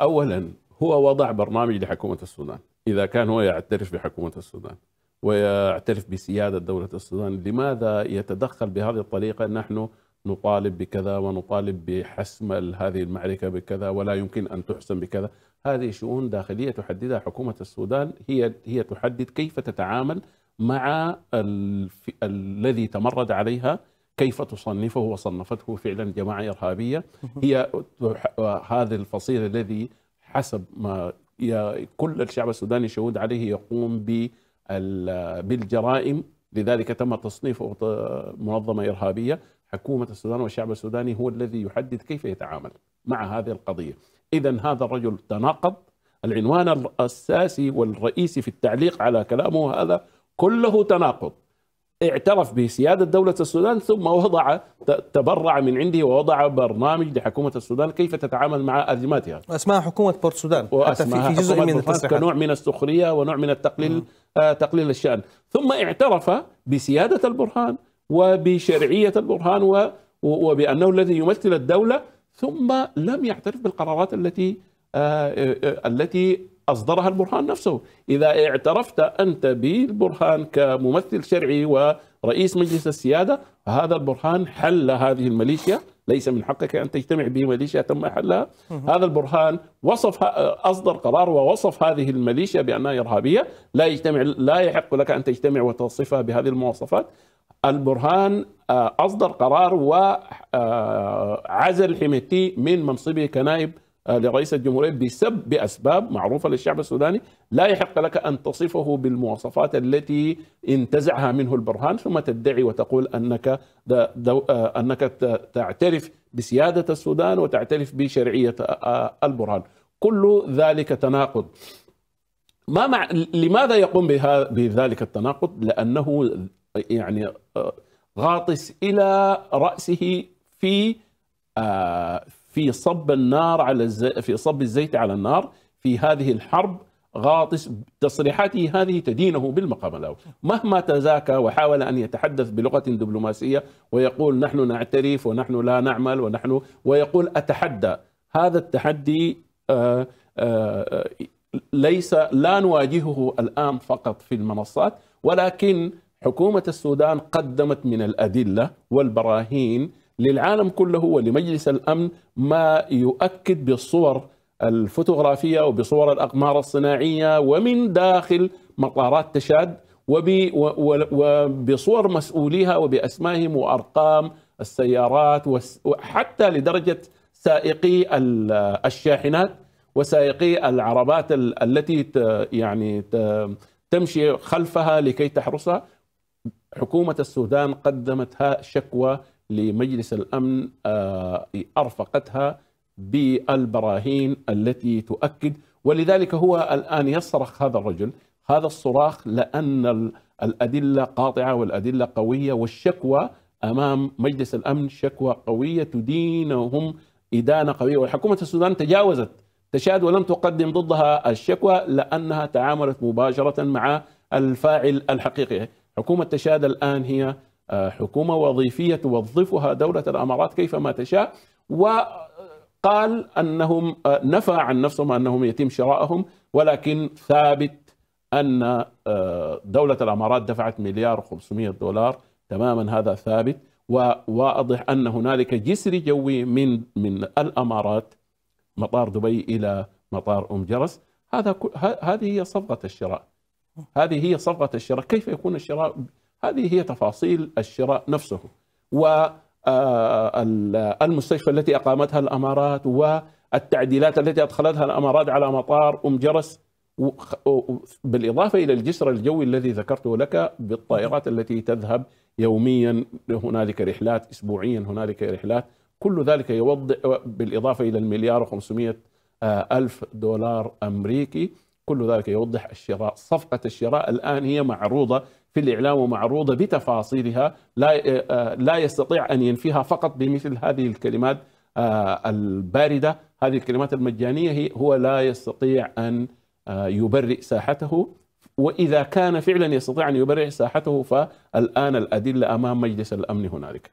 أولا هو وضع برنامج لحكومة السودان إذا كان هو يعترف بحكومة السودان ويعترف بسيادة دولة السودان لماذا يتدخل بهذه الطريقة نحن نطالب بكذا ونطالب بحسم هذه المعركة بكذا ولا يمكن أن تحسم بكذا هذه شؤون داخلية تحددها حكومة السودان هي هي تحدد كيف تتعامل مع الذي تمرد عليها كيف تصنفه وصنفته فعلا جماعة إرهابية هي هذا الفصيل الذي حسب ما كل الشعب السوداني شهود عليه يقوم بالجرائم لذلك تم تصنيفه منظمة إرهابية حكومة السودان والشعب السوداني هو الذي يحدد كيف يتعامل مع هذه القضية إذا هذا الرجل تناقض العنوان الأساسي والرئيسي في التعليق على كلامه هذا كله تناقض اعترف بسيادة دولة السودان ثم وضع تبرع من عنده ووضع برنامج لحكومة السودان كيف تتعامل مع أزماتها أسماء حكومة بورت السودان حتى في جزء من التصريحات كنوع من السخرية ونوع من التقليل آه تقليل الشأن ثم اعترف بسيادة البرهان وبشرعية البرهان وبأنه الذي يمثل الدولة ثم لم يعترف بالقرارات التي آه آه, آه، التي أصدرها البرهان نفسه إذا اعترفت أنت بالبرهان كممثل شرعي ورئيس مجلس السيادة فهذا البرهان حل هذه الميليشيا ليس من حقك أن تجتمع بميليشيا تم حلها هذا البرهان وصف أصدر قرار ووصف هذه الميليشيا بأنها إرهابية لا يجتمع لا يحق لك أن تجتمع وتصفها بهذه المواصفات البرهان آه، أصدر قرار وعزل آه، حميتي من منصبه كنائب آه، لرئيس الجمهورية بسبب بأسباب معروفة للشعب السوداني لا يحق لك أن تصفه بالمواصفات التي انتزعها منه البرهان ثم تدعي وتقول أنك دو آه، أنك تعترف بسيادة السودان وتعترف بشرعية آه، البرهان كل ذلك تناقض ما مع... لماذا يقوم بها... بذلك التناقض لأنه يعني غاطس إلى رأسه في في صب النار على الزي... في صب الزيت على النار في هذه الحرب غاطس تصريحاته هذه تدينه بالمقام الاول، مهما تزاكى وحاول ان يتحدث بلغه دبلوماسيه ويقول نحن نعترف ونحن لا نعمل ونحن ويقول اتحدى، هذا التحدي آآ آه، آآ آه، ليس لا نواجهه الان فقط في المنصات ولكن حكومه السودان قدمت من الادله والبراهين للعالم كله ولمجلس الامن ما يؤكد بالصور الفوتوغرافيه وبصور الاقمار الصناعيه ومن داخل مطارات تشاد وبصور مسؤوليها وباسمائهم وارقام السيارات وحتى لدرجه سائقي الشاحنات وسائقي العربات التي يعني تمشي خلفها لكي تحرسها حكومه السودان قدمت شكوى لمجلس الامن آه، ارفقتها بالبراهين التي تؤكد ولذلك هو الان يصرخ هذا الرجل هذا الصراخ لان الادله قاطعه والادله قويه والشكوى امام مجلس الامن شكوى قويه تدينهم ادانه قويه وحكومه السودان تجاوزت تشاد ولم تقدم ضدها الشكوى لانها تعاملت مباشره مع الفاعل الحقيقي حكومه تشاد الان هي حكومة وظيفية توظفها دولة الأمارات كيفما تشاء وقال أنهم نفى عن نفسهم أنهم يتم شرائهم ولكن ثابت أن آه، دولة الأمارات دفعت مليار و500 دولار تماما هذا ثابت وواضح أن هنالك جسر جوي من من الأمارات مطار دبي إلى مطار أم جرس هذا هذه هي صفقة الشراء هذه هي صفقة الشراء كيف يكون الشراء هذه هي تفاصيل الشراء نفسه والمستشفى آه، التي أقامتها الأمارات والتعديلات التي أدخلتها الأمارات على مطار أم جرس بالإضافة إلى الجسر الجوي الذي ذكرته لك بالطائرات التي تذهب يوميا هنالك رحلات أسبوعيا هنالك رحلات كل ذلك يوضح بالإضافة إلى المليار و آه، ألف دولار أمريكي كل ذلك يوضح الشراء صفقة الشراء الآن هي معروضة في الإعلام ومعروضة بتفاصيلها لا آه، آه، لا يستطيع أن ينفيها فقط بمثل هذه الكلمات آه، الباردة هذه الكلمات المجانية هي هو لا يستطيع أن يبرئ ساحته وإذا كان فعلا يستطيع أن يبرئ ساحته فالآن الأدلة أمام مجلس الأمن هنالك